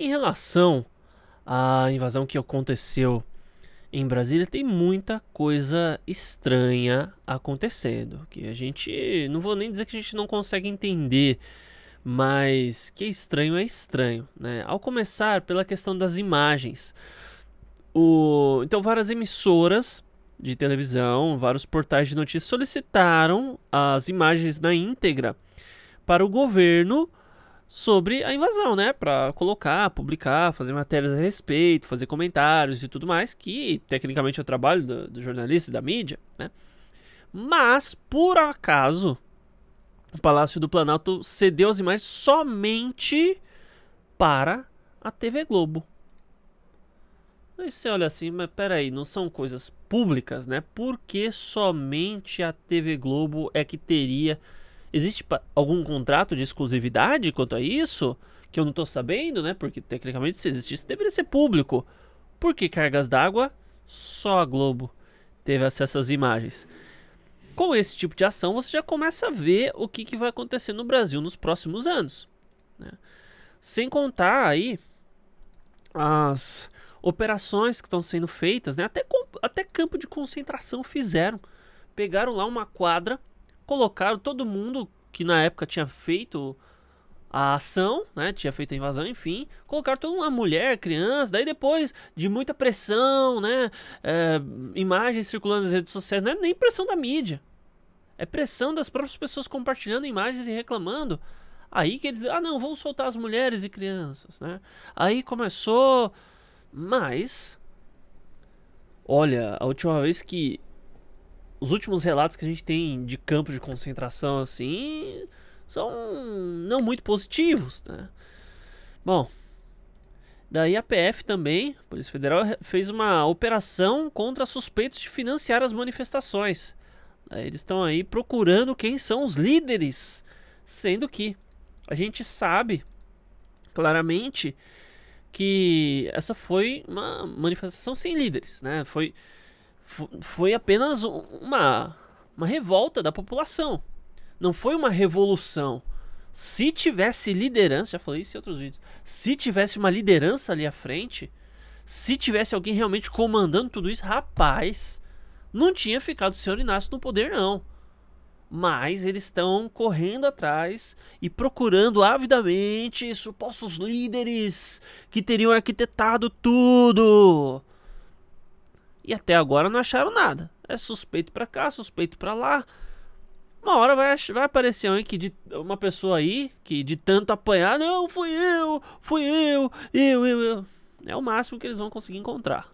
Em relação à invasão que aconteceu em Brasília, tem muita coisa estranha acontecendo. Que a gente. Não vou nem dizer que a gente não consegue entender. Mas que é estranho é estranho, né? Ao começar pela questão das imagens. O... Então, várias emissoras de televisão, vários portais de notícias solicitaram as imagens na íntegra para o governo sobre a invasão, né? Para colocar, publicar, fazer matérias a respeito, fazer comentários e tudo mais, que tecnicamente é o trabalho do, do jornalista e da mídia, né? Mas, por acaso, o Palácio do Planalto cedeu as imagens somente para a TV Globo. Aí você olha assim, mas peraí, não são coisas públicas, né? Por que somente a TV Globo é que teria Existe algum contrato de exclusividade quanto a isso? Que eu não estou sabendo, né? Porque tecnicamente, se existisse, deveria ser público. Por que cargas d'água? Só a Globo teve acesso às imagens. Com esse tipo de ação, você já começa a ver o que, que vai acontecer no Brasil nos próximos anos. Né? Sem contar aí as operações que estão sendo feitas, né? até, até campo de concentração fizeram. Pegaram lá uma quadra colocaram todo mundo que na época tinha feito a ação, né? Tinha feito a invasão, enfim, colocaram toda uma mulher, criança, daí depois de muita pressão, né? É, imagens circulando nas redes sociais, não é nem pressão da mídia. É pressão das próprias pessoas compartilhando imagens e reclamando. Aí que eles, ah não, vamos soltar as mulheres e crianças, né? Aí começou, mas olha, a última vez que os últimos relatos que a gente tem de campos de concentração assim são não muito positivos, né? Bom, daí a PF também, a Polícia Federal, fez uma operação contra suspeitos de financiar as manifestações. eles estão aí procurando quem são os líderes, sendo que a gente sabe claramente que essa foi uma manifestação sem líderes, né? Foi foi apenas uma, uma revolta da população. Não foi uma revolução. Se tivesse liderança, já falei isso em outros vídeos. Se tivesse uma liderança ali à frente, se tivesse alguém realmente comandando tudo isso, rapaz, não tinha ficado o senhor Inácio no poder, não. Mas eles estão correndo atrás e procurando avidamente supostos líderes que teriam arquitetado tudo e até agora não acharam nada. É suspeito para cá, suspeito para lá. Uma hora vai, vai aparecer um que de, uma pessoa aí que de tanto apanhar, não, fui eu, fui eu, eu, eu, eu. É o máximo que eles vão conseguir encontrar.